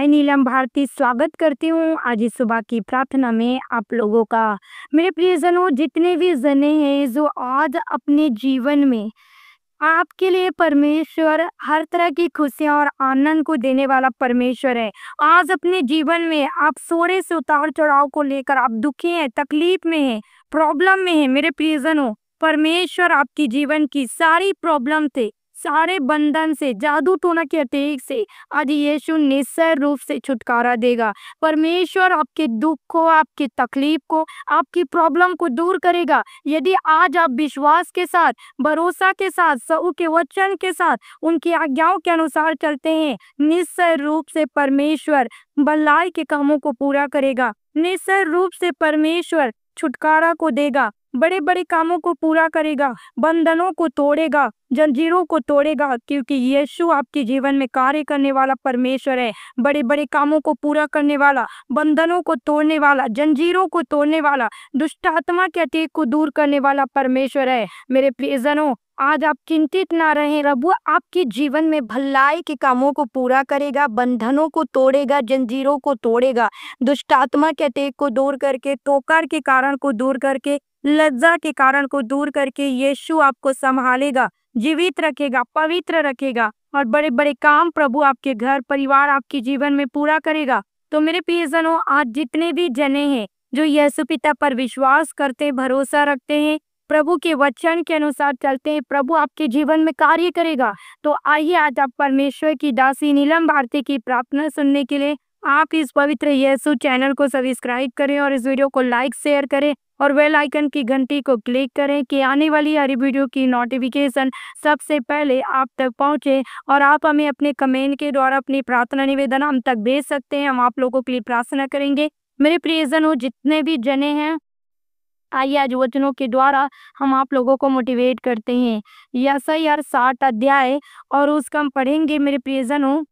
मैं नीलम भारती स्वागत करती हूँ आज इस सुबह की प्रार्थना में आप लोगों का मेरे प्रियजनों जितने भी जने हैं जो आज अपने जीवन में आपके लिए परमेश्वर हर तरह की खुशियाँ और आनंद को देने वाला परमेश्वर है आज अपने जीवन में आप सोरे से उतार चढ़ाव को लेकर आप दुखी हैं तकलीफ में हैं प्रॉब्लम में हैं मेरे प्रियजनों परमेश्वर आपकी जीवन की सारी प्रॉब्लम से सारे बंधन से जादू टोना के अतिरिक्त से आज यीशु निश्चय रूप से छुटकारा देगा परमेश्वर आपके दुख को आपकी तकलीफ को आपकी प्रॉब्लम को दूर करेगा यदि आज आप विश्वास के साथ भरोसा के साथ सऊ के वचन के साथ उनकी आज्ञाओं के अनुसार चलते हैं निश्चय रूप से परमेश्वर बल्लाई के कामों को पूरा करेगा निश्चय रूप से परमेश्वर छुटकारा को देगा बड़े बड़े कामों को पूरा करेगा बंधनों को तोड़ेगा जंजीरों को तोड़ेगा क्योंकि यीशु आपके जीवन में कार्य करने वाला परमेश्वर है बड़े बड़े कामों को पूरा करने वाला बंधनों को तोड़ने वाला जंजीरों को तोड़ने वाला दुष्ट आत्मा के अतीत को दूर करने वाला परमेश्वर है मेरे प्रियजनों आज आप चिंतित ना रहें प्रभु आपके जीवन में भलाई के कामों को पूरा करेगा बंधनों को तोड़ेगा जंजीरों को तोड़ेगा दुष्ट आत्मा के अटेक को दूर करके टोकर के कारण को दूर करके लज्जा के कारण को दूर करके यीशु आपको संभालेगा जीवित रखेगा पवित्र रखेगा और बड़े बड़े काम प्रभु आपके घर परिवार आपके जीवन में पूरा करेगा तो मेरे प्रियजनों आज जितने भी जने हैं जो यीशु पिता पर विश्वास करते भरोसा रखते हैं प्रभु के वचन के अनुसार चलते हैं प्रभु आपके जीवन में कार्य करेगा तो आइए आज आप परमेश्वर की दासी नीलम भारती की प्रार्थना सुनने के लिए आप इस पवित्र यीशु चैनल को सब्सक्राइब करें और इस वीडियो को लाइक शेयर करें और वेल आइकन की घंटी को क्लिक करें कि आने वाली हरी वीडियो की नोटिफिकेशन सबसे पहले आप तक पहुंचे और आप हमें अपने कमेंट के द्वारा अपनी प्रार्थना निवेदन हम तक भेज सकते हैं हम आप लोगों के लिए प्रार्थना करेंगे मेरे प्रियजन हो जितने भी जने हैं आइए आज वचनों के द्वारा हम आप लोगों को मोटिवेट करते हैं यसा यार साठ अध्याय और उसका हम पढ़ेंगे मेरे प्रियजनों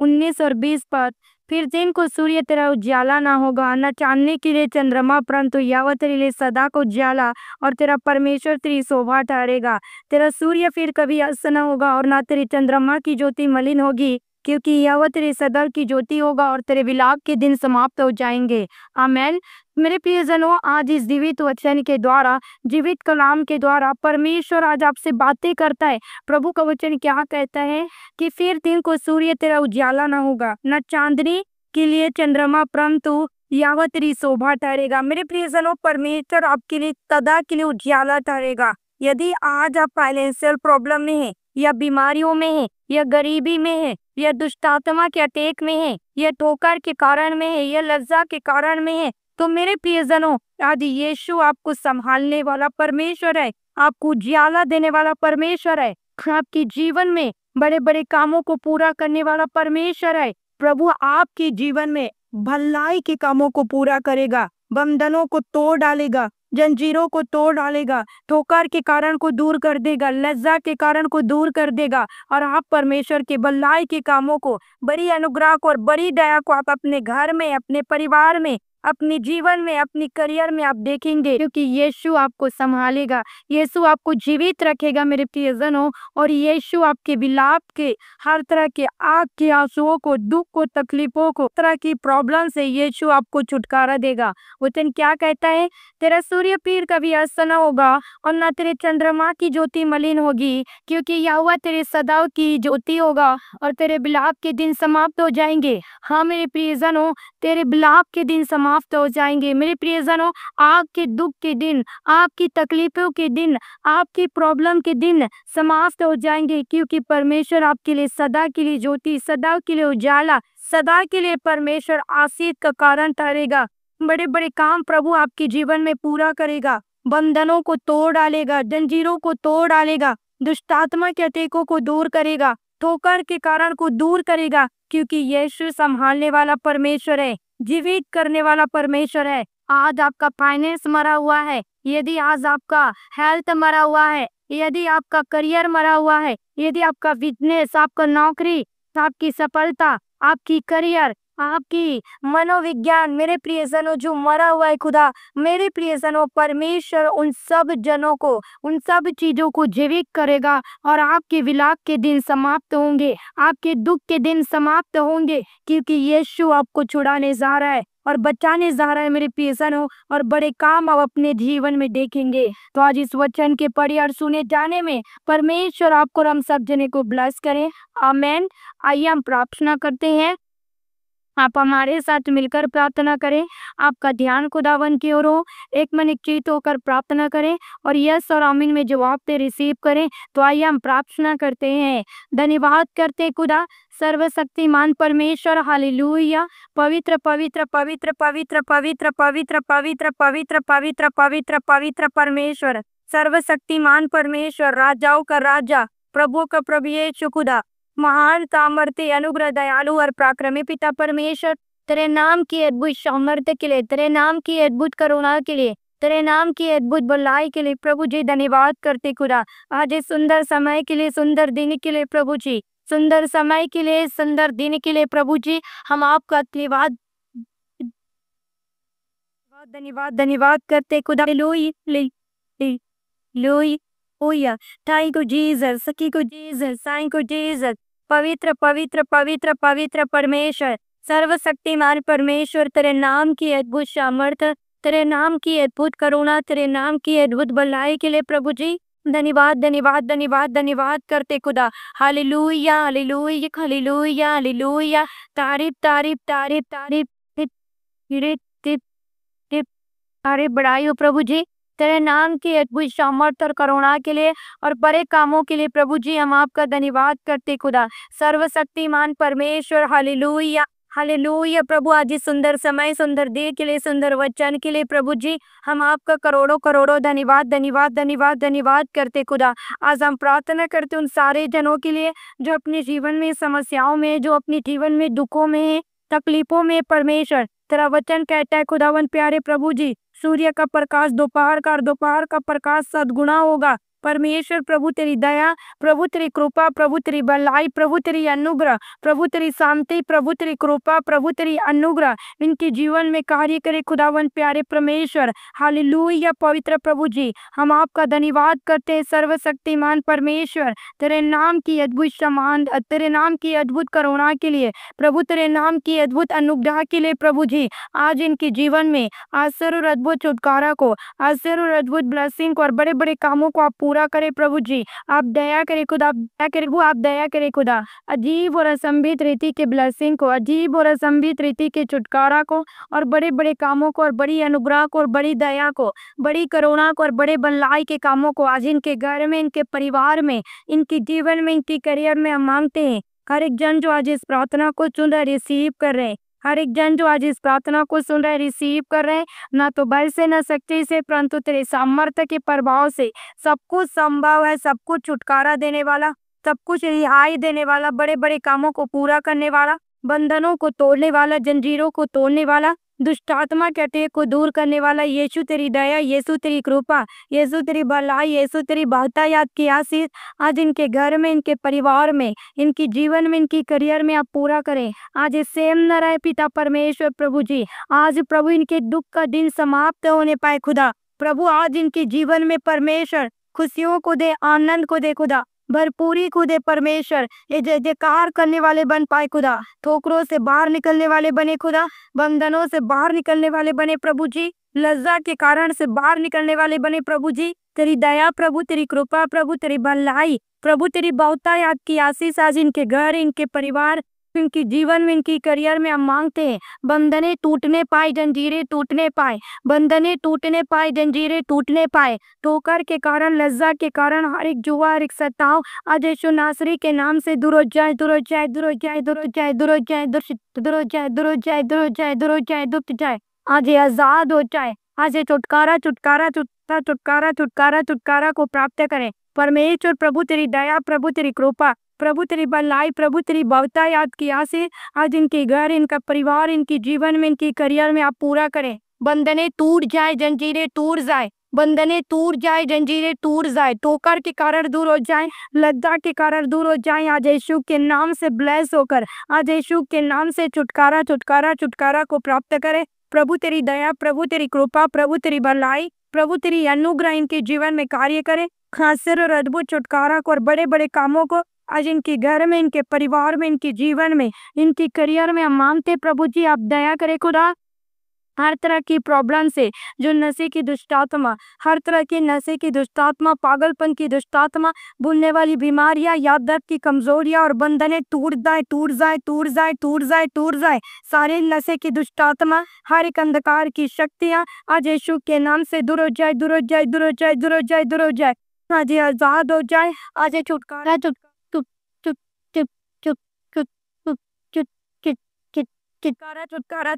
उन्नीस और बीस पर फिर दिन को सूर्य तरह उज्याला ना होगा न चांदनी के लिए चंद्रमा परंतु याव तेरे सदा को उज्याला और तेरा परमेश्वर तेरी शोभा ठहरेगा तेरा सूर्य फिर कभी अस्त न होगा और ना तेरी चंद्रमा की ज्योति मलिन होगी क्योंकि यह तेरे सदर की ज्योति होगा और तेरे विलाप के दिन समाप्त हो जाएंगे आमेन मेरे प्रियजनों आज इस जीवित वचन के द्वारा जीवित कलाम के द्वारा परमेश्वर आज आपसे बातें करता है प्रभु का वचन क्या कहता है कि फिर दिन को सूर्य तेरा उजाला ना होगा न चांदनी के लिए चंद्रमा परंतु वह तेरी शोभा ठहरेगा मेरे प्रियजनों परमेश्वर आपके लिए तदा के लिए उजाला ठहरेगा यदि आज आप फाइनेंशियल प्रॉब्लम में है या बीमारियों में है या गरीबी में है या दुष्टात्मा के अटैक में है या ठोकर के कारण में है या लज्जा के कारण में है तो मेरे प्रियजनों आज यीशु आपको संभालने वाला परमेश्वर है आपको उजियाला देने वाला परमेश्वर है आपके जीवन में बड़े बड़े कामों को पूरा करने वाला परमेश्वर है प्रभु आपके जीवन में भलाई के कामों को पूरा करेगा बंधनों को तोड़ डालेगा जंजीरों को तोड़ डालेगा ठोकर के कारण को दूर कर देगा लज्जा के कारण को दूर कर देगा और आप परमेश्वर के भलाई के कामों को बड़ी अनुग्रह को और बड़ी दया को आप अपने घर में अपने परिवार में अपने जीवन में अपनी करियर में आप देखेंगे क्योंकि यीशु आपको संभालेगा यीशु आपको जीवित रखेगा मेरे प्रियजनों और यीशु आपके विलाप के हर तरह के आग के आंसुओं को दुख को तकलीफों को तरह की प्रॉब्लम से यीशु आपको छुटकारा देगा वचन क्या कहता है तेरा सूर्य पीर कभी अस्त न होगा और न तेरे चंद्रमा की ज्योति मलिन होगी क्योंकि यह हुआ तेरे सदाव की ज्योति होगा और तेरे बिलाप के दिन समाप्त हो जाएंगे हाँ मेरे प्रियजनों तेरे बिलाप के दिन समाप्त समाप्त हो जाएंगे मेरे प्रियजनों आपके दुख के दिन आपकी तकलीफों के दिन आपकी प्रॉब्लम के दिन समाप्त हो जाएंगे क्योंकि परमेश्वर आपके लिए सदा के लिए ज्योति सदा के लिए उजाला सदा के लिए परमेश्वर आशीष का कारण ठहरेगा बड़े बड़े काम प्रभु आपके जीवन में पूरा करेगा बंधनों को तोड़ डालेगा जंजीरों को तोड़ डालेगा दुष्टात्मा के अटेकों को दूर करेगा ठोकर के कारण को दूर करेगा क्योंकि यीशु संभालने वाला परमेश्वर है जीवित करने वाला परमेश्वर है आज आपका फाइनेंस मरा हुआ है यदि आज आपका हेल्थ मरा हुआ है यदि आपका करियर मरा हुआ है यदि आपका बिजनेस आपका नौकरी आपकी सफलता आपकी करियर आपकी मनोविज्ञान मेरे प्रियजनों जो मरा हुआ है खुदा मेरे प्रियजनों परमेश्वर उन सब जनों को उन सब चीजों को जीवित करेगा और आपके विलाप के दिन समाप्त होंगे आपके दुख के दिन समाप्त होंगे क्योंकि यीशु आपको छुड़ाने जा रहा है और बचाने जा रहा है मेरे प्रियसन हो और बड़े काम आप अपने जीवन में देखेंगे तो आज इस वचन के पढ़े और सुने जाने में परमेश्वर आपको हम सब जने को ब्लस करें आमेन आइए हम प्रार्थना करते हैं आप हमारे साथ मिलकर प्रार्थना करें आपका ध्यान खुदावन की ओर हो एक मन चित होकर प्रार्थना करें और यस और अमीन में जवाब दे रिसीव करें तो आइए हम प्रार्थना करते हैं धन्यवाद करते खुदा सर्वशक्तिमान परमेश्वर हालेलुया पवित्र पवित्र पवित्र पवित्र पवित्र पवित्र पवित्र पवित्र पवित्र पवित्र पवित्र परमेश्वर सर्वशक्तिमान परमेश्वर राजाओं का राजा प्रभु का प्रभु ये खुदा महान सामर्थ्य अनुग्रह दयालु और पराक्रमी पिता परमेश्वर तेरे नाम की अद्भुत सामर्थ्य के लिए तेरे नाम की अद्भुत करुणा के लिए तेरे नाम की अद्भुत बुलाई के लिए प्रभु जी धन्यवाद करते खुदा आज इस सुंदर समय के लिए सुंदर दिन के लिए प्रभु जी सुंदर समय के लिए सुंदर दिन के लिए प्रभु जी हम आपका धन्यवाद धन्यवाद धन्यवाद करते खुदा लोई लोई ओया thank you Jesus thank you Jesus thank you Jesus पवित्र पवित्र पवित्र पवित्र परमेश्वर सर्वशक्तिमान परमेश्वर तेरे नाम की अद्भुत सामर्थ तेरे नाम की अद्भुत करुणा तेरे नाम की अद्भुत भलाई के लिए प्रभु जी धन्यवाद धन्यवाद धन्यवाद धन्यवाद करते खुदा हालेलुया हालेलुया हालेलुया हालेलुया तारीफ तारीफ तारीफ तारीफ तारीफ बढ़ाई हो प्रभु जी तेरे नाम की अद्भुत सामर्थ और करुणा के लिए और बड़े कामों के लिए प्रभु जी हम आपका धन्यवाद करते खुदा सर्वशक्तिमान परमेश्वर हालेलुया हालेलुया प्रभु आज इस सुंदर समय सुंदर देह के लिए सुंदर वचन के लिए प्रभु जी हम आपका करोड़ों करोड़ों धन्यवाद धन्यवाद धन्यवाद धन्यवाद करते खुदा आज हम प्रार्थना करते उन सारे जनों के लिए जो अपने जीवन में समस्याओं में जो अपने जीवन में दुखों में तकलीफों में परमेश्वर तेरा वचन कहता है खुदावन प्यारे प्रभु जी सूर्य का प्रकाश दोपहर का और दोपहर का प्रकाश सदगुणा होगा परमेश्वर प्रभु तेरी दया प्रभु तेरी कृपा प्रभु तेरी भलाई प्रभु तेरी अनुग्रह प्रभु तेरी शांति प्रभु तेरी कृपा प्रभु तेरी अनुग्रह इनके जीवन में कार्य करे खुदावन प्यारे परमेश्वर हाल पवित्र प्रभु जी हम आपका धन्यवाद करते हैं सर्वशक्तिमान परमेश्वर तेरे नाम की अद्भुत समान तेरे नाम की अद्भुत करुणा के लिए प्रभु तेरे नाम की अद्भुत अनुग्रह के लिए प्रभु जी आज इनके जीवन में आश्चर्य और अद्भुत छुटकारा को आश्चर्य और अद्भुत ब्लसिंग को और बड़े बड़े कामों को आप पूरा पूरा करे प्रभु जी आप दया करे खुदा दया करे प्रभु आप दया करे खुदा अजीब और असंभित रीति के ब्लेसिंग को अजीब और असंभित रीति के छुटकारा को और बड़े बड़े कामों को और बड़ी अनुग्रह को और बड़ी दया को बड़ी करुणा को और बड़े बल्लाई के कामों को आज इनके घर में इनके परिवार में इनके जीवन में इनके करियर में हम मांगते हैं हर एक जन जो आज इस प्रार्थना को चुन रिसीव कर रहे हैं हर एक जन जो आज इस प्रार्थना को सुन रहे रिसीव कर रहे हैं ना तो बल से ना शक्ति से परंतु तेरे सामर्थ्य के प्रभाव से सब कुछ संभव है सब कुछ छुटकारा देने वाला सब कुछ रिहाई देने वाला बड़े बड़े कामों को पूरा करने वाला बंधनों को तोड़ने वाला जंजीरों को तोड़ने वाला दुष्टात्मा के अटैक को दूर करने वाला यीशु तेरी दया यीशु तेरी कृपा यीशु तेरी भलाई यीशु तेरी याद की आशीष आज इनके घर में इनके परिवार में इनकी जीवन में इनकी करियर में आप पूरा करें आज सेम न रहे पिता परमेश्वर प्रभु जी आज प्रभु इनके दुख का दिन समाप्त होने पाए खुदा प्रभु आज इनके जीवन में परमेश्वर खुशियों को दे आनंद को दे खुदा भरपूरी खुदे परमेश्वर ये जयकार करने वाले बन पाए खुदा ठोकरों से बाहर निकलने वाले बने खुदा बंधनों से बाहर निकलने वाले बने प्रभु जी लज्जा के कारण से बाहर निकलने वाले बने प्रभु जी तेरी दया प्रभु तेरी कृपा प्रभु तेरी भलाई प्रभु तेरी बहुता याद की आशीष आज इनके घर इनके परिवार क्योंकि जीवन में इनकी करियर में हम मांगते हैं बंधने टूटने पाए जंजीरें टूटने पाए बंधने टूटने पाए जंजीरें टूटने पाए ठोकर के कारण लज्जा के कारण हर एक जुआ हर एक सताव अजय सुनासरी के नाम से दूर हो जाए दूर हो जाए दूर जाए दूर जाए दूर जाए दूर जाए जाए दूर जाए दूर जाए दुख जाए आज आज़ाद हो जाए आज ये छुटकारा छुटकारा छुटकारा छुटकारा छुटकारा छुटकारा को प्राप्त करें परमेश्वर प्रभु तेरी दया प्रभु तेरी कृपा प्रभु तेरी बल्लाई प्रभु तेरी बवता याद की आसे आज इनके घर इनका परिवार इनके जीवन में इनके करियर में आप पूरा करें बंधने टूट जाए जंजीरें टूट जाए बंधने टूट जाए जंजीरें टूट जाए टोकर के कारण दूर हो जाए लद्दा के कारण दूर हो जाए आज यशु के नाम से ब्लेस होकर आज यशु के नाम से छुटकारा छुटकारा छुटकारा को प्राप्त करें प्रभु तेरी दया प्रभु तेरी कृपा प्रभु तेरी भलाई प्रभु तेरी अनुग्रह इनके जीवन में कार्य करें खासर और अद्भुत छुटकारा को और बड़े बड़े कामों को आज इनके घर में इनके परिवार में इनके जीवन में इनके करियर में हम मांगते प्रभु जी आप दया करें खुदा हर तरह की प्रॉब्लम से जो नशे की दुष्टात्मा हर तरह के नशे की दुष्टात्मा पागलपन की दुष्टात्मा बुनने वाली बीमारियां याद दर्द की कमजोरियां और बंधने टूट जाए टूट जाए टूट जाए टूट जाए टूट जाए सारे नशे की दुष्टात्मा हर एक अंधकार की शक्तियां आज यशु के नाम से दूर हो जाए दूर हो जाए दूर हो जाए दूर हो जाए दूर हो जाए आज आजाद हो जाए आज छुटकारा छुटकारा छुटकारा छुटकारा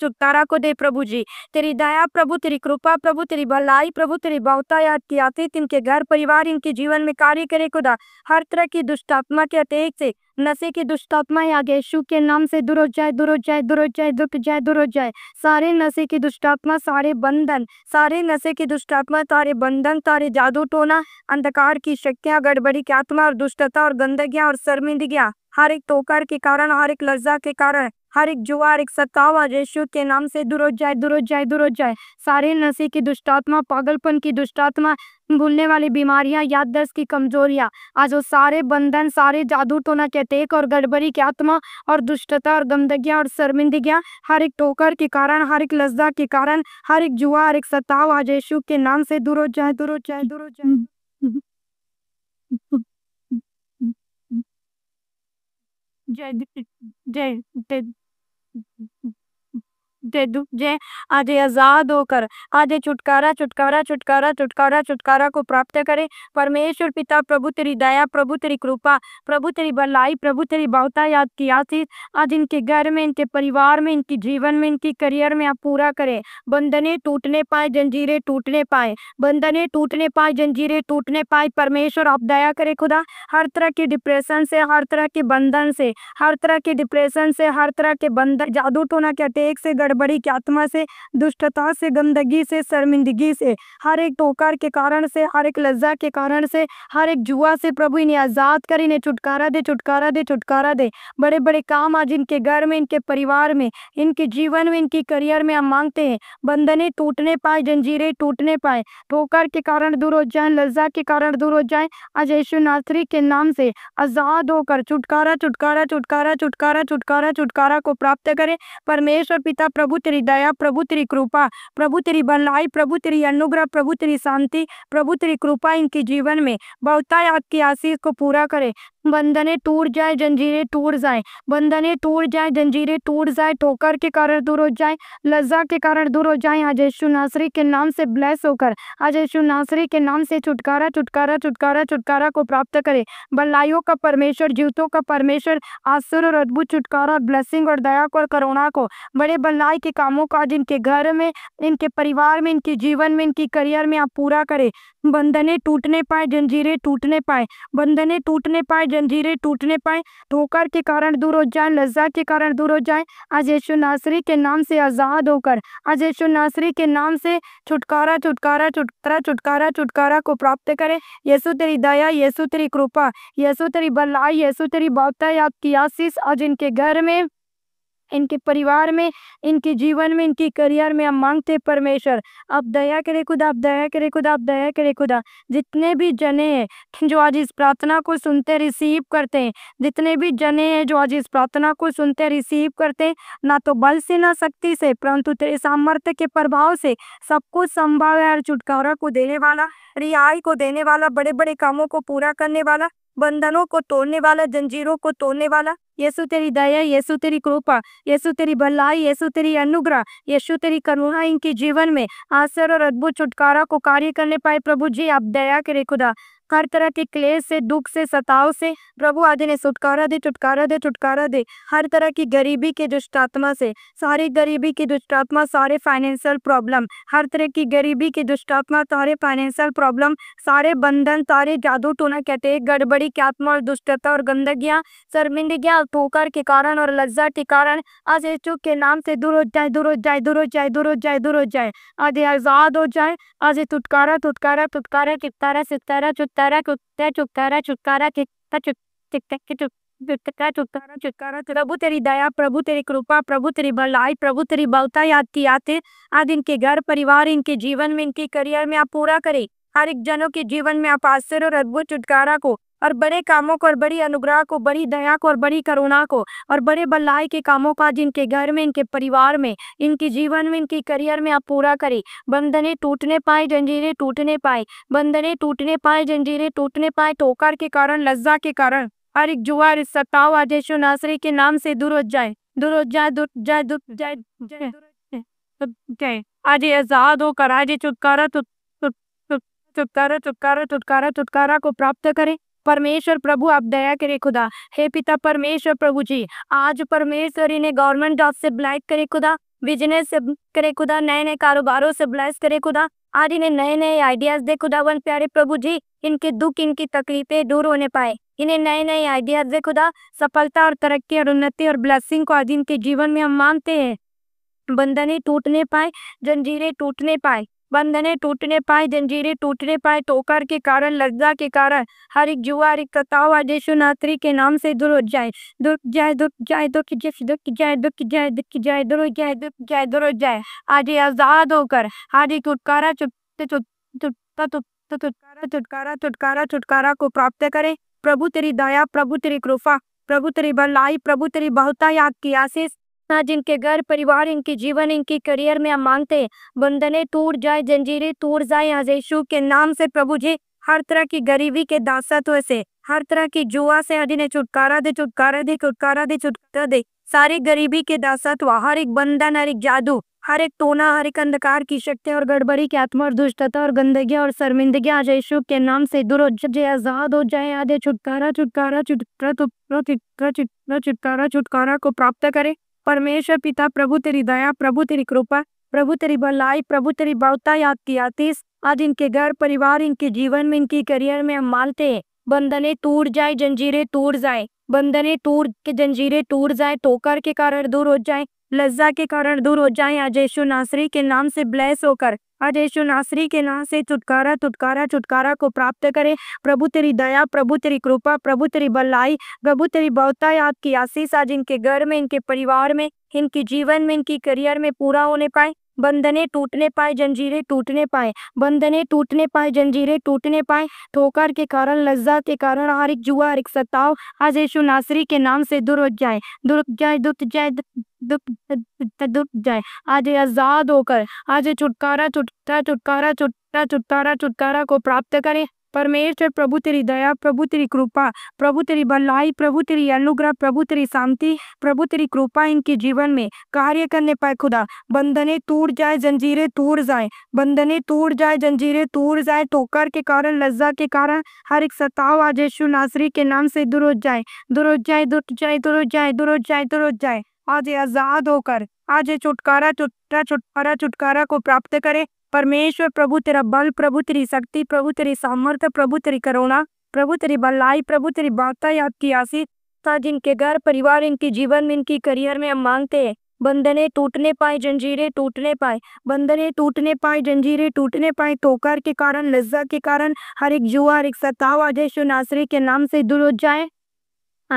छुटकारा को दे प्रभु जी तेरी दया प्रभु तेरी कृपा प्रभु तेरी भलाई प्रभु तेरी बहुत या अतीत इनके घर परिवार इनके जीवन में कार्य करे खुदा हर तरह की दुष्टात्मा के अतिरिक्त से नशे की दुष्टात्मा या यीशु के नाम से दूर हो जाए दूर हो जाए दूर हो जाए दुख जाए दूर हो जाए सारे नशे की दुष्टात्मा सारे बंधन सारे नशे की दुष्टात्मा तारे बंधन तारे जादू टोना अंधकार की शक्तियाँ गड़बड़ी की आत्मा और दुष्टता और गंदगियाँ और शर्मिंदगियाँ हर एक टोकर के कारण हर एक लज्जा के कारण हर एक जुआ हर एक सत्तावा यशु के नाम से दूर हो जाए दूर हो जाए दूर हो जाए सारे नशे की दुष्टात्मा पागलपन की दुष्टात्मा भूलने वाली बीमारियां याददाश्त की कमजोरियां आज वो सारे बंधन सारे जादू टोना टेक और गड़बड़ी की आत्मा और दुष्टता और गमदगियाँ और शर्मिंदगियाँ हर एक ठोकर के कारण हर एक लज्जा के कारण हर एक जुआ हर एक सताव आज यशु के नाम से दूर हो जाए दूर हो जाए दूर हो जाए जय जय दे डूब जाए आज आजाद होकर आज छुटकारा छुटकारा छुटकारा छुटकारा छुटकारा को प्राप्त करे परमेश्वर पिता प्रभु तेरी दया प्रभु तेरी कृपा प्रभु तेरी भलाई प्रभु तेरी बहुता याद की आशीष आज इनके घर में इनके परिवार में इनके जीवन में इनकी करियर में आप पूरा करें बंधने टूटने पाए जंजीरे टूटने पाए बंधने टूटने पाए जंजीरे टूटने पाए परमेश्वर आप दया करे खुदा हर तरह के डिप्रेशन से हर तरह के बंधन से हर तरह के डिप्रेशन से हर तरह के बंधन जादू टोना के अटेक से गड़ गड़बड़ी की आत्मा से दुष्टता से गंदगी से शर्मिंदगी से हर एक टोकर के कारण से हर एक लज्जा के कारण से हर एक जुआ से प्रभु इन्हें आज़ाद कर इन्हें छुटकारा दे छुटकारा दे छुटकारा दे बड़े बड़े काम आज इनके घर में इनके परिवार में इनके जीवन में इनकी करियर में हम मांगते हैं बंधने टूटने पाए जंजीरें टूटने पाए टोकर के कारण दूर हो जाए लज्जा के कारण दूर हो जाए आज यशु नाथरी के नाम से आज़ाद होकर छुटकारा छुटकारा छुटकारा छुटकारा छुटकारा छुटकारा को प्राप्त करें परमेश्वर पिता प्रभु तेरी दया प्रभु तेरी कृपा प्रभु तेरी भलाई प्रभु तेरी अनुग्रह प्रभु तेरी शांति प्रभु तेरी कृपा इनके जीवन में बहुतायात की आशीष को पूरा करे बंधने टूट जाए जंजीरें टूट जाए बंधने टूट जाए जंजीरें टूट जाए ठोकर के कारण दूर हो जाए लज्जा के कारण दूर हो जाए आज यशु नासरी के नाम से ब्लेस होकर आज यशु नासरी के नाम से छुटकारा छुटकारा छुटकारा छुटकारा को प्राप्त करे बल्लाइयों का परमेश्वर जीवतों का परमेश्वर आश्चर्य और अद्भुत छुटकारा और ब्लेसिंग और दया को और करुणा को बड़े बल्लाई के कामों को आज इनके घर में इनके परिवार में इनके जीवन में इनकी करियर में आप पूरा करें बंधने टूटने पाए जंजीरें टूटने पाए बंधने टूटने पाए जंजीरें टूटने पाए ठोकर के कारण दूर हो जाए लज्जा के कारण दूर हो जाए आज यीशु नासरी के नाम से आज़ाद होकर आज यीशु नासरी के नाम से छुटकारा छुटकारा छुटकारा छुटकारा छुटकारा को प्राप्त करें यसु तेरी दया यसु तेरी कृपा यसु तेरी भलाई यसु तेरी बात याद की आशीष आज इनके घर में इनके परिवार में इनके जीवन में इनके करियर में हम मांगते परमेश्वर आप दया करे खुदा आप दया करे खुदा आप दया करे खुदा जितने भी जने हैं जो आज इस प्रार्थना को सुनते रिसीव करते हैं जितने भी जने हैं जो आज इस प्रार्थना को सुनते रिसीव करते हैं ना तो बल से ना शक्ति से परंतु तेरे सामर्थ्य के प्रभाव से सबको है और छुटकारा को देने वाला रिहाई को देने वाला बड़े बड़े कामों को पूरा करने वाला बंधनों को तोड़ने वाला जंजीरों को तोड़ने वाला यीशु तेरी दया यीशु तेरी कृपा यीशु तेरी भलाई यीशु तेरी अनुग्रह यीशु तेरी करुणा इनके जीवन में आसर और अद्भुत छुटकारा को कार्य करने पाए प्रभु जी आप दया करे खुदा हर तरह के क्लेश से दुख से सताव से प्रभु आज ने छुटकारा दे छुटकारा दे छुटकारा दे हर तरह की गरीबी के दुष्टात्मा से सारी गरीबी की दुष्टात्मा सारे फाइनेंशियल प्रॉब्लम हर तरह की गरीबी की दुष्टात्मा सारे फाइनेंशियल प्रॉब्लम सारे बंधन सारे जादू टोना कहते हैं गड़बड़ी की आत्मा और दुष्टता और गंदगियाँ शर्मिंदगियाँ ठोकर के कारण और लज्जा के कारण आज यीशु के नाम से दूर हो जाए दूर हो जाए दूर हो जाए दूर हो जाए दूर हो जाए आज आजाद हो जाए आज छुटकारा छुटकारा छुटकारा चितारा सितारा चुतारा चुटकारा टुटता चुटकारा चुटकारा टिकता चुटका चुटकारा चुटकारा प्रभु तेरी दया प्रभु तेरी कृपा प्रभु तेरी भलाई प्रभु तेरी याद की आते आज इनके घर परिवार इनके जीवन में इनके करियर में आप पूरा करें हर एक जनों के जीवन में आप आश्चर्य और अद्भुत चुटकारा को और बड़े कामों को और बड़ी अनुग्रह को बड़ी दया को और बड़ी करुणा को और बड़े भलाई के कामों का जिनके घर में इनके परिवार में इनके जीवन में इनके करियर में आप पूरा करें बंधने टूटने पाए जंजीरें टूटने पाए बंधने टूटने पाए जंजीरें टूटने पाए टोकर के कारण लज्जा के कारण हर एक जुआर सताव आदेश नासरे के नाम से दूर हो जाए दूर हो जाए दूर जाए दूर जाए जाए आज आजाद होकर आज छुटकारा छुटकारा छुटकारा छुटकारा छुटकारा को प्राप्त करें परमेश्वर प्रभु आप दया करे खुदा हे पिता परमेश्वर प्रभु जी आज परमेश्वर इन्हें गवर्नमेंट जॉब से ब्लैक करे खुदा बिजनेस से करे खुदा नए नए कारोबारों से ब्लैस करे खुदा आज इन्हें नए नए आइडियाज दे खुदा वन प्यारे प्रभु जी इनके दुख इनकी तकलीफें दूर होने पाए इन्हें नए नए आइडियाज दे खुदा सफलता और तरक्की और उन्नति और ब्लेसिंग को आज इनके जीवन में हम मानते हैं बंधने टूटने पाए जंजीरें टूटने पाए बंधने टूटने पाए जंजीरें टूटने पाए टोकर के कारण लज्जा के कारण हर एक जुआ हर एक तताव देशोनात्री के नाम से दूर हो जाए दुख जाए दुख जाए दुख जिस दुख जाए दुख जाए दुख जाए दुर हो जाए दुख जाए दुर हो जाए आज आजाद होकर आज एक छुटकारा चुटते चुटता छुटकारा छुटकारा छुटकारा छुटकारा को प्राप्त करें प्रभु तेरी दया प्रभु तेरी कृपा प्रभु तेरी भलाई प्रभु तेरी बहुता याद की आशीष हाँ जिनके घर परिवार इनके जीवन इनकी करियर में हम मांगते बंधने टूट जाए जंजीरें टूट जाए हजेशु के नाम से प्रभु जी हर तरह की गरीबी के दासत्व से हर तरह की जुआ से इन्हें छुटकारा दे छुटकारा दे छुटकारा दे छुटकारा दे सारी गरीबी के दासत्व हर एक बंधन हर एक जादू हर एक टोना हर एक अंधकार की शक्ति और गड़बड़ी की आत्मा और दुष्टता और गंदगी और शर्मिंदगी आज यशु के नाम से दूर आजाद हो जाए आधे छुटकारा छुटकारा छुटकारा तो, छुटकारा छुटकारा छुटकारा को प्राप्त करें परमेश्वर पिता प्रभु तेरी दया प्रभु तेरी कृपा प्रभु तेरी भलाई प्रभु तेरी बहुता याद किया तीस आज इनके घर परिवार इनके जीवन में इनकी करियर में हम मानते हैं बंधने टूट जाए जंजीरें टूट जाए बंधने टूर के जंजीरें टूर जाए ठोकर के कारण दूर हो जाए लज्जा के कारण दूर हो जाए अजयशु नासरी के नाम से ब्लेस होकर अजयशु नासरी के नाम से छुटकारा छुटकारा छुटकारा को प्राप्त करें प्रभु तेरी दया प्रभु तेरी कृपा प्रभु तेरी भलाई प्रभु तेरी बहुताई आपकी आशीष आज इनके घर में इनके परिवार में इनके जीवन में इनकी करियर में पूरा होने पाए बंधने टूटने पाए जंजीरें टूटने पाए बंधने टूटने पाए जंजीरें टूटने पाए ठोकर के कारण लज्जा के कारण हर एक जुआ हर एक सताव आज यशु नासरी के नाम से दूर हो जाए दूर जाए दुत जाए दुख जाए आज आजाद होकर आज छुटकारा छुटकारा छुटता छुटकारा छुटकारा को प्राप्त करें परमेश्वर प्रभु तेरी दया प्रभु तेरी कृपा प्रभु तेरी भलाई प्रभु तेरी अनुग्रह प्रभु तेरी शांति प्रभु तेरी कृपा इनके जीवन में कार्य करने पाए खुदा बंधने टूट जाए जंजीरें टूट जाए बंधने टूट जाए जंजीरें टूट जाए ठोकर के कारण लज्जा के कारण हर एक सताव आज यशु नासरी के नाम से दुरुज जाए दुरुज जाए दूर जाए दुरुज जाए दुरुज जाए दुरुज जाए आज आजाद होकर आज ये छुटकारा छुटकारा छुटकारा छुटकारा को प्राप्त करे परमेश्वर प्रभु तेरा बल प्रभु तेरी शक्ति प्रभु तेरी सामर्थ्य प्रभु तेरी करुणा प्रभु तेरी भलाई प्रभु तेरी बाता याद की आशीष था जिनके घर परिवार इनके जीवन में इनकी करियर में हम मांगते हैं बंधने टूटने पाए जंजीरें टूटने पाए बंधने टूटने पाए जंजीरें टूटने पाए ठोकर के कारण लज्जा के कारण हर एक जुआ हर एक सताव आज नासरी के नाम से दूर हो जाए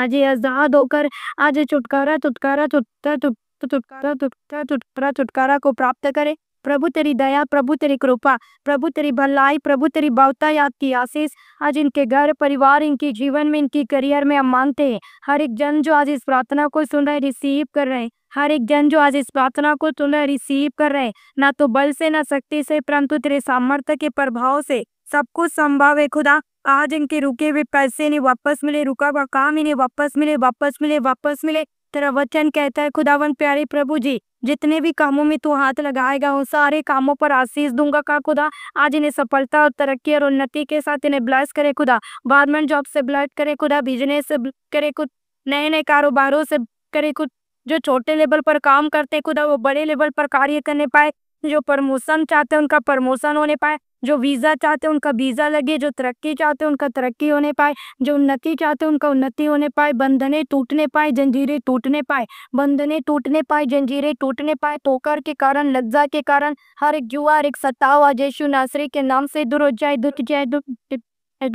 आज ये आजाद होकर आज छुटकारा छुटकारा छुटता छुटता छुटकारा छुटता छुटकारा छुटकारा को प्राप्त करें प्रभु तेरी दया प्रभु तेरी कृपा प्रभु तेरी भलाई प्रभु तेरी भावता याद की आशीष आज इनके घर परिवार इनके जीवन में इनकी करियर में हम मानते हैं हर एक जन जो आज इस प्रार्थना को सुन रहे रिसीव कर रहे हैं हर एक जन जो आज इस प्रार्थना को सुन रहे रिसीव कर रहे हैं ना तो बल से ना शक्ति से परंतु तेरे सामर्थ्य के प्रभाव से सब कुछ संभव है खुदा आज इनके रुके हुए पैसे ने वापस मिले रुका हुआ काम इन्हें वापस मिले वापस मिले वापस मिले तेरा वचन कहता है खुदावन प्यारे प्रभु जी जितने भी कामों में तू हाथ लगाएगा उन सारे कामों पर आशीष दूंगा का खुदा आज इन्हें सफलता और तरक्की और उन्नति के साथ इन्हें ब्लेस करे खुदा गवर्नमेंट जॉब से ब्लड करे खुदा बिजनेस से करे कुछ नए नए कारोबारों से करे कुछ जो छोटे लेवल पर काम करते खुदा वो बड़े लेवल पर कार्य करने पाए जो प्रमोशन चाहते हैं उनका प्रमोशन होने पाए जो वीज़ा चाहते हैं उनका वीज़ा लगे जो तरक्की चाहते हैं उनका तरक्की होने पाए जो उन्नति चाहते हैं उनका उन्नति होने पाए बंधने टूटने पाए जंजीरें टूटने पाए बंधने टूटने पाए जंजीरें टूटने पाए ठोकर के कारण लज्जा के कारण हर एक जुआ हर एक सत्तावा जैशु नासरी के नाम से दूर हो जाए दुख जाए दुख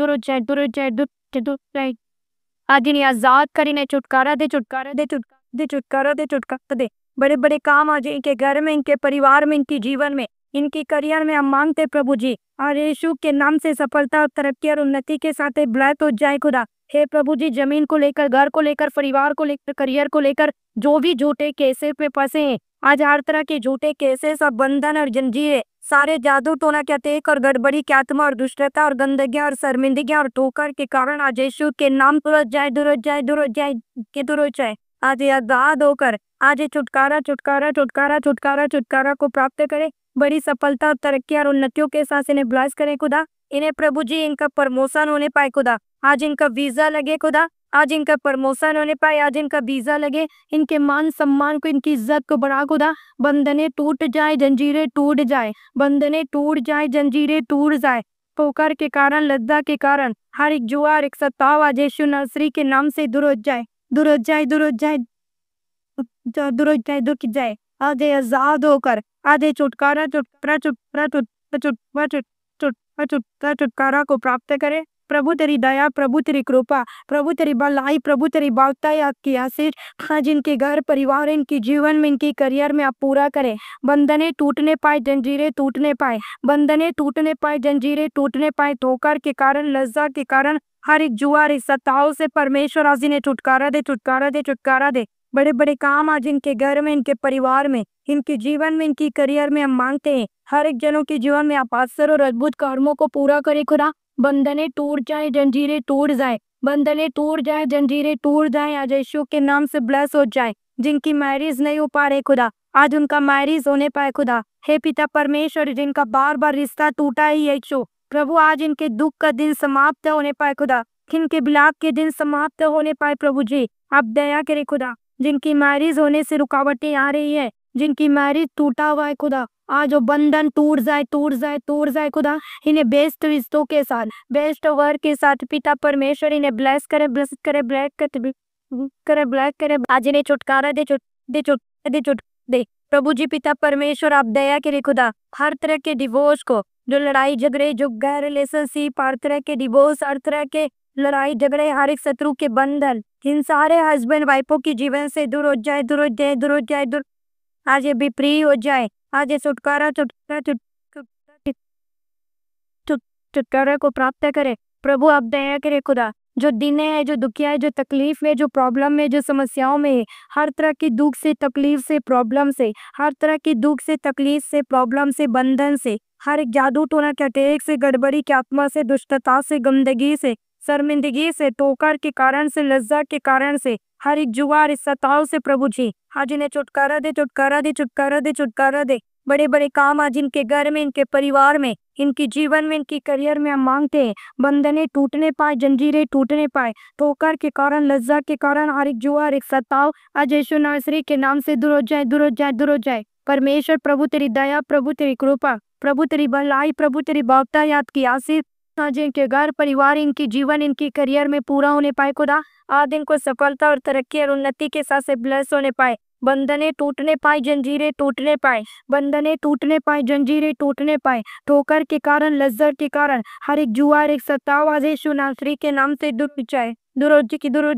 दूर हो जाए दूर हो जाए दुख दुख जाए आदि ने आज़ाद करीने छुटकारा दे छुटकारा दे छुटकारा दे छुटकारा दे छुटकारा दे बड़े बड़े काम आज इनके घर में इनके परिवार में इनके जीवन में इनकी करियर में हम मांगते प्रभु जी और यीशु के नाम से सफलता और तरक्की और उन्नति के साथ ब्लैत हो जाए खुदा हे प्रभु जी जमीन को लेकर घर को लेकर परिवार को लेकर करियर को लेकर जो भी झूठे केसे पे फंसे हैं आज हर तरह के झूठे केसेस और बंधन और है सारे जादू टोना के अतेक और गड़बड़ी की आत्मा और दुष्टता और गंदगी और शर्मिंदगी और ठोकर के कारण आज यीशु के नाम दूर जाए दूर जाए जाए के दूर जाए आज आजाद होकर आज छुटकारा छुटकारा छुटकारा छुटकारा छुटकारा को प्राप्त करें बड़ी सफलता और तरक्की और उन्नतियों के साथ इन्हें ब्लास करें खुदा इन्हें प्रभु जी इनका प्रमोशन होने पाए खुदा आज इनका वीजा लगे खुदा आज इनका प्रमोशन होने पाए आज इनका वीजा लगे इनके मान सम्मान को इनकी इज्जत को बढ़ा खुदा बंधने टूट जाए जंजीरें टूट जाए बंधने टूट जाए जंजीरें टूट जाए पोकर के कारण लद्दा के कारण हर एक जुआ और एक सत्ताव आज यशु नर्सरी के नाम से दूर हो जाए दूर जाए दूर जाए दूर जाए दुख जाए आधे आजाद होकर आधे छुटकारा छुटकारा चुटकारा छुटकारा को प्राप्त करें प्रभु तेरी दया प्रभु तेरी कृपा प्रभु तेरी भलाई प्रभु तेरी बावताई आपकी आशीष आज हाँ, इनके घर परिवार इनके जीवन में इनकी करियर में आप पूरा करें बंधने टूटने पाए जंजीरें टूटने पाए बंधने टूटने पाए जंजीरें टूटने पाए धोकर के कारण लज्जा के कारण हर एक जुआर इस सत्ताओं से परमेश्वर आज इन्हें छुटकारा दे छुटकारा दे छुटकारा दे बड़े बड़े काम आज इनके घर में इनके परिवार में इनके जीवन में इनकी करियर में हम मांगते हैं हर एक जनों के जीवन में आप आसर और अद्भुत कर्मों को पूरा करें खुदा बंधने टूट जाए जंजीरे टूट जाए बंधने टूट जाए जंजीरे टूट जाए आज यशु के नाम से ब्लस हो जाए जिनकी मैरिज नहीं हो पा रहे खुदा आज उनका मैरिज होने पाए खुदा हे पिता परमेश्वर जिनका बार बार रिश्ता टूटा ही यशो प्रभु आज इनके दुख का दिन समाप्त होने पाए खुदा इनके बिलाप के दिन समाप्त होने पाए प्रभु जी आप दया करे खुदा जिनकी मैरिज होने से रुकावटें आ रही है जिनकी मैरिज टूटा हुआ है खुदा आ जो बंधन टूट जाए टूट जाए टूट जाए खुदा इन्हें बेस्ट रिश्तों के साथ बेस्ट वर्क के साथ पिता परमेश्वर इन्हें ब्लेस करे ब्लेस करे ब्लैक करे करे ब्लैक करे आज इन्हें छुटकारा दे चुट दे चुट दे चुट दे प्रभु जी पिता परमेश्वर आप दया करे खुदा हर तरह के डिवोर्स को जो लड़ाई झगड़े जो गैर रिलेशनशिप हर तरह के डिवोर्स हर तरह के लड़ाई झगड़े हर एक शत्रु के बंधन इन सारे हस्बैंड वाइफों के जीवन से दूर हो जाए दूर हो जाए दूर हो जाए दूर आज ये भी हो जाए आज छुटकारा छुटकारा को प्राप्त करे प्रभु आप दया करे खुदा जो दिन है जो दुखिया है जो तकलीफ है जो प्रॉब्लम है जो समस्याओं में है हर तरह की दुख से तकलीफ से प्रॉब्लम से हर तरह की दुख से तकलीफ से प्रॉब्लम से बंधन से हर एक जादू टोना के से गड़बड़ी के आत्मा से दुष्टता से गंदगी से शर्मिंदगी से ठोकर के कारण से लज्जा के कारण से हर एक जुआर इस सताव से प्रभु जी आज हाँ इन्हें छुटकारा दे छुटकारा दे छुटकारा दे छुटकारा दे बड़े बड़े काम आज इनके घर में इनके परिवार में इनकी जीवन में इनकी करियर में हम मांगते हैं बंधने टूटने पाए जंजीरें टूटने पाए ठोकर के कारण लज्जा के कारण हर एक जुआर एक सताव आज यशु नर्सरी के नाम से दूर हो जाए दूर हो जाए दूर हो जाए परमेश्वर प्रभु तेरी दया प्रभु तेरी कृपा प्रभु तेरी बलाई प्रभु तेरी बावता याद की आशीष हाँ जिनके घर परिवार इनकी जीवन इनकी करियर में पूरा होने पाए खुदा आज इनको सफलता और तरक्की और उन्नति के साथ से ब्लस होने पाए बंधने टूटने पाए जंजीरें टूटने पाए बंधने टूटने पाए जंजीरें टूटने पाए ठोकर के कारण लज्जर के कारण हर एक जुआ हर एक सत्ता आजेश नासरी के नाम से दुख जाए दुरोज की दुरो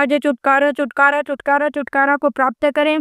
आज छुटकारा छुटकारा छुटकारा छुटकारा को प्राप्त करें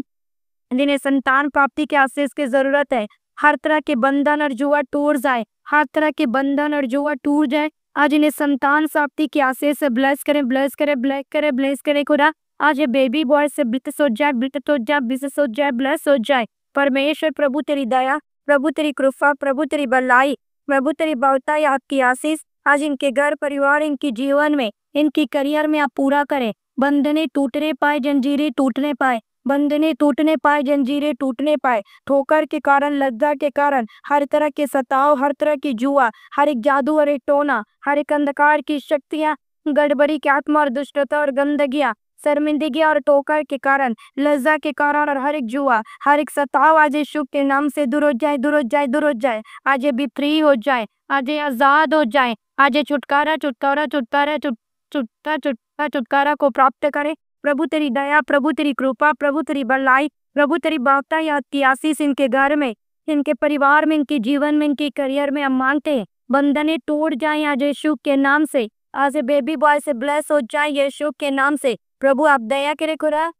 जिन्हें संतान प्राप्ति के आशीष की जरूरत है हर तरह के बंधन और जुआ टूर जाए हर तरह के बंधन और जुआ टूर जाए आज इन्हें संतान साप्ती के आशे से ब्लेस करें ब्लेस करें ब्लेस करें ब्लेस करें खुदा आज ये बेबी बॉय से ब्लित सो जाए ब्लित तो जाए बिजनेस सो जाए ब्लेस हो जाए परमेश्वर प्रभु तेरी दया प्रभु तेरी कृपा प्रभु तेरी भलाई प्रभु तेरी बहुताई आपकी आशीष आज इनके घर परिवार इनके जीवन में इनकी करियर में आप पूरा करें बंधने टूटने पाए जंजीरें टूटने पाए बंधने टूटने पाए जंजीरें टूटने पाए ठोकर के कारण लज्जा के कारण हर तरह के सताव हर तरह की जुआ हर एक जादू और एक टोना हर एक अंधकार की शक्तियां गड़बड़ी के आत्मा और दुष्टता और गंदगियां शर्मिंदगी और टोकर के कारण लज्जा के कारण और हर एक जुआ हर एक सताव आज शुभ के नाम से दूर हो जाए दूर हो जाए दूर हो जाए आज भी फ्री हो जाए आज आजाद हो जाए आज छुटकारा छुटकारा छुटकारा छुटकारा छुटकारा को प्राप्त करें प्रभु तेरी दया प्रभु तेरी कृपा प्रभु तेरी भलाई प्रभु तेरी बावता या आशीष इनके घर में इनके परिवार में इनके जीवन में इनके करियर में हम मांगते हैं बंधने टूट जाए आज यशु के नाम से आज बेबी बॉय से ब्लेस हो जाए यशु के नाम से प्रभु आप दया करे खुरा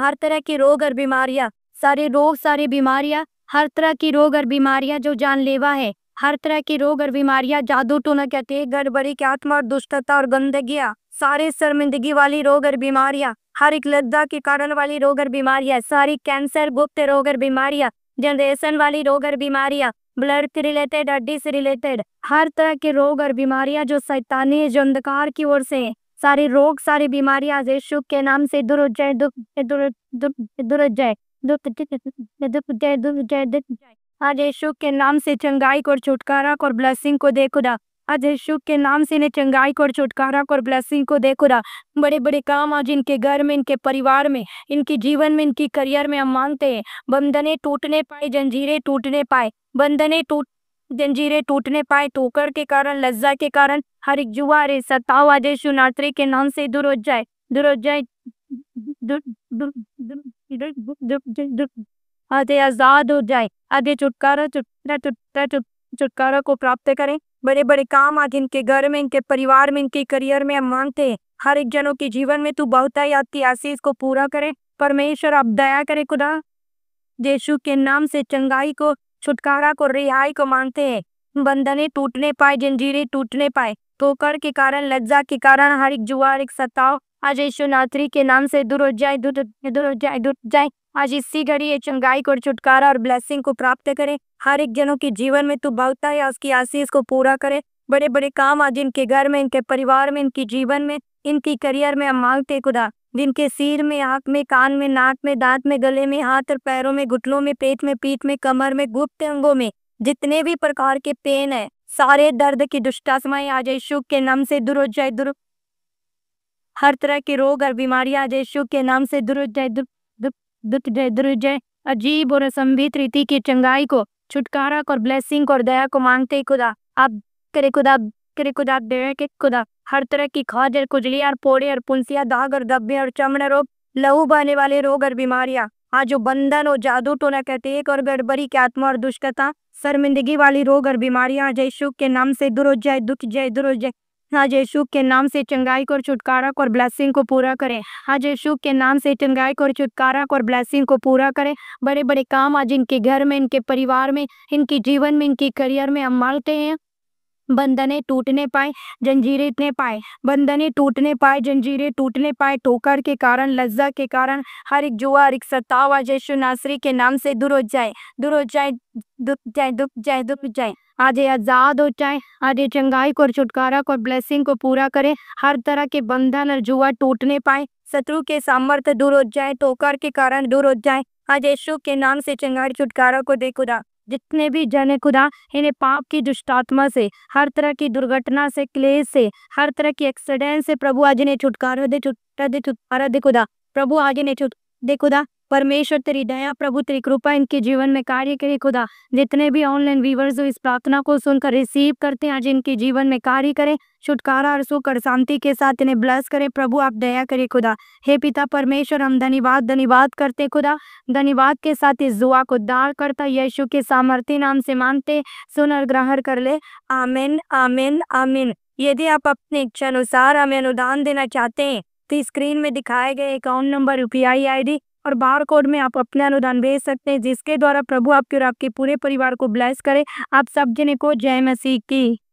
हर तरह के रोग और बीमारियां सारे रोग सारी बीमारियां हर तरह की रोग और बीमारियां जो जानलेवा है हर तरह के रोग और बीमारियां जादू टोना कहते हैं गड़बड़ी के आत्मा और दुष्टता और गंदगियां सारे शर्मिंदगी वाली रोग और बीमारियां हर एक लद्दा के कारण वाली रोग और बीमारियां सारी कैंसर गुप्त रोग और बीमारियां जनरेशन वाली रोग और बीमारियां ब्लड से रिलेटेड हड्डी से रिलेटेड हर तरह के रोग और बीमारियां जो सैतानी जो अंधकार की ओर से सारे रोग सारी बीमारियां यीशु के नाम से दूर जय जाए दूर दूर हो जाए दूर हो जाए दूर आज यीशु के नाम से चंगाई और छुटकारा और ब्लेसिंग को दे खुदा आज यीशु के नाम से इन्हें चंगाई और छुटकारा और ब्लेसिंग को दे खुदा बड़े बड़े काम आज इनके घर में इनके परिवार में इनके जीवन में इनकी करियर में हम मांगते हैं बंधने टूटने पाए जंजीरें टूटने पाए बंधने टूट जंजीरें टूटने पाए ठोकर के कारण लज्जा के कारण हर एक जुआ रे सताओ आज यीशु नात्रे के नाम से दूर हो जाए दूर हो जाए आधे आजाद हो जाए आधे छुटकारा छुटकारा छुटकारा छुटकारा को प्राप्त करें बड़े बड़े काम आज इनके घर में इनके परिवार में इनके करियर में हम मांगते हैं हर एक जनों के जीवन में तू बहुत ही आपकी आशीष को पूरा करे परमेश्वर आप दया करे खुदा यीशु के नाम से चंगाई को छुटकारा को रिहाई को मानते हैं बंधने टूटने पाए जंजीरें टूटने पाए ठोकर के कारण लज्जा के कारण हर एक जुआ हर एक सताव आज नात्री के नाम से दूर हो जाए दूर दूर जाए दूर जाए आज इसी घड़ी ये चंगाई को छुटकारा और ब्लेसिंग को प्राप्त करे हर एक जनों के जीवन में तू बहुता है उसकी आशीष को पूरा करे बड़े बड़े काम आज इनके घर में इनके परिवार में इनके जीवन में इनकी करियर में हम मांगते खुदा जिनके सिर में आँख में कान में नाक में दांत में गले में हाथ और पैरों में घुटलों में पेट में पीठ में कमर में गुप्त अंगों में जितने भी प्रकार के पेन है सारे दर्द की दुष्टासमाएं आज यशु के नाम से दूर हो जाए दूर हर तरह के रोग और बीमारियां यीशु के नाम से दुर्जय दुख जय दुर्जय अजीब और असंभित रीति की चंगाई को छुटकारा और ब्लेसिंग और दया को मांगते खुदा आप करे खुदा करे खुदा के खुदा हर तरह की खाद और खुजली और पोड़े और पुलसिया दाग और धब्बे और चमड़ा रोग लहू बहने वाले रोग और बीमारियां आज जो बंधन और जादू टोना कहते एक और गड़बड़ी के आत्मा और दुष्कता शर्मिंदगी वाली रोग और बीमारियां यशु के नाम से दूर दुख जय दूर आज हाँ, यीशु के नाम से चंगाई और छुटकारा और ब्लैसिंग को पूरा करें आज हाँ, यीशु के नाम से चंगाई और छुटकारा और ब्लैसिंग को पूरा करें बड़े बड़े काम आज इनके घर में इनके परिवार में इनके जीवन में इनके करियर में हम मानते हैं बंधने टूटने पाए जंजीरें इतने पाए बंधने टूटने पाए जंजीरें टूटने पाए ठोकर के कारण लज्जा के कारण हर एक जुआ हर एक सताव जैशु नासरी के नाम से दूर हो जाए दूर हो जाए दुख जाए दुख जाए दुख जाए आज आज़ाद हो जाए आज चंगाई को और छुटकारा को और ब्लेसिंग को पूरा करे हर तरह के बंधन और जुआ टूटने पाए शत्रु के सामर्थ्य दूर हो जाए ठोकर के कारण दूर हो जाए आज यशु के नाम से चंगाई छुटकारा को दे खुदा जितने भी जन खुदा इन्हें पाप की दुष्टात्मा से हर तरह की दुर्घटना से क्लेश से हर तरह की एक्सीडेंट से प्रभु आज इन्हें छुटकारा दे छुटकारा दे छुटकारा दे खुदा प्रभु आज इन्हें छुट दे खुदा परमेश्वर तेरी दया प्रभु तेरी कृपा इनके जीवन में कार्य करे खुदा जितने भी ऑनलाइन व्यूवर्स इस प्रार्थना को सुनकर रिसीव करते हैं आज इनके जीवन में कार्य करें छुटकारा और सुख और शांति के साथ इन्हें ब्लस करें प्रभु आप दया करें खुदा हे पिता परमेश्वर हम धन्यवाद धन्यवाद करते खुदा धन्यवाद के साथ इस दुआ को दार करता यीशु के सामर्थ्य नाम से मानते सुन और ग्रहण कर ले आमिन आमिन आमिन यदि आप अपने इच्छा अनुसार हमें अनुदान देना चाहते हैं तो स्क्रीन में दिखाए गए account number U P I I D और बार कोड में आप अपने अनुदान भेज सकते हैं जिसके द्वारा प्रभु आपके और आपके पूरे परिवार को ब्लेस करे आप सब जने को जय मसीह की